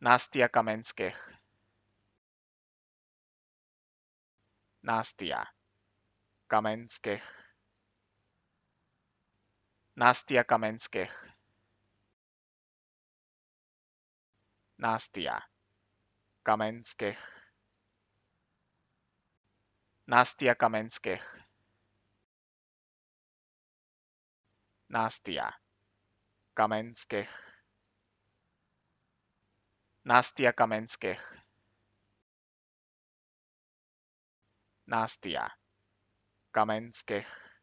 Nastia Kamenskech Nastia Kamenskech Nastia Kamenskech Nastia Kamenskech Nastia Kamenskech Nastia Kamenskech Nastia Kamenskech. Nastia Kamenskech.